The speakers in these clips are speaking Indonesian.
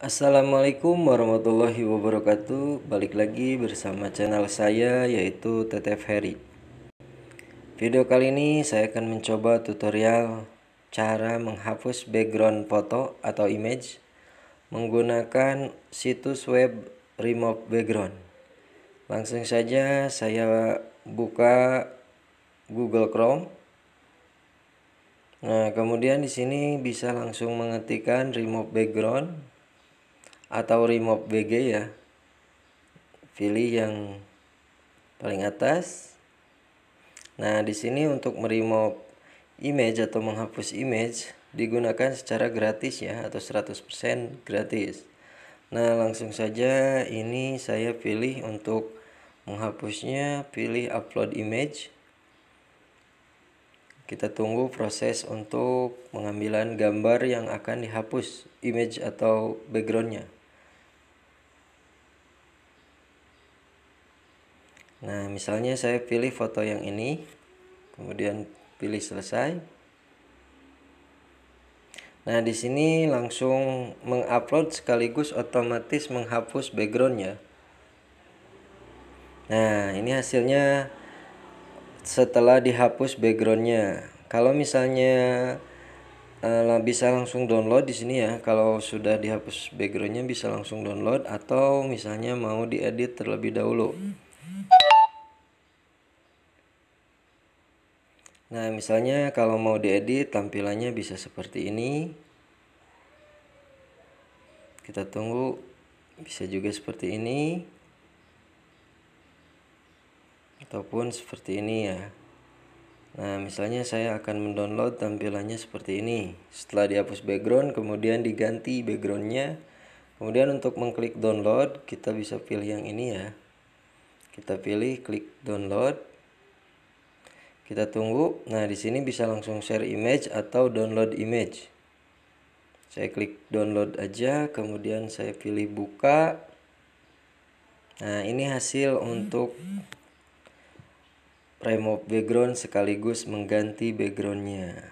Assalamualaikum warahmatullahi wabarakatuh Balik lagi bersama channel saya yaitu Teteh Ferry Video kali ini saya akan mencoba tutorial Cara menghapus background foto atau image Menggunakan situs web remove background Langsung saja saya buka Google Chrome Nah, kemudian di sini bisa langsung mengetikkan remove background atau remove BG ya pilih yang paling atas nah di sini untuk remove image atau menghapus image digunakan secara gratis ya atau 100% gratis nah langsung saja ini saya pilih untuk menghapusnya pilih upload image kita tunggu proses untuk pengambilan gambar yang akan dihapus image atau backgroundnya Nah, misalnya saya pilih foto yang ini, kemudian pilih selesai. Nah, di sini langsung mengupload sekaligus otomatis menghapus backgroundnya. Nah, ini hasilnya setelah dihapus backgroundnya. Kalau misalnya eh, bisa langsung download di sini ya kalau sudah dihapus backgroundnya bisa langsung download atau misalnya mau diedit terlebih dahulu Nah, misalnya kalau mau diedit tampilannya bisa seperti ini. Kita tunggu bisa juga seperti ini. Ataupun seperti ini ya. Nah, misalnya saya akan mendownload tampilannya seperti ini. Setelah dihapus background, kemudian diganti backgroundnya. Kemudian untuk mengklik download, kita bisa pilih yang ini ya. Kita pilih klik download kita tunggu nah di sini bisa langsung share image atau download image saya klik download aja kemudian saya pilih buka nah ini hasil untuk remove background sekaligus mengganti backgroundnya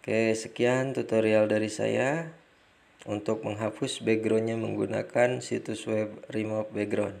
oke sekian tutorial dari saya untuk menghapus backgroundnya menggunakan situs web remove background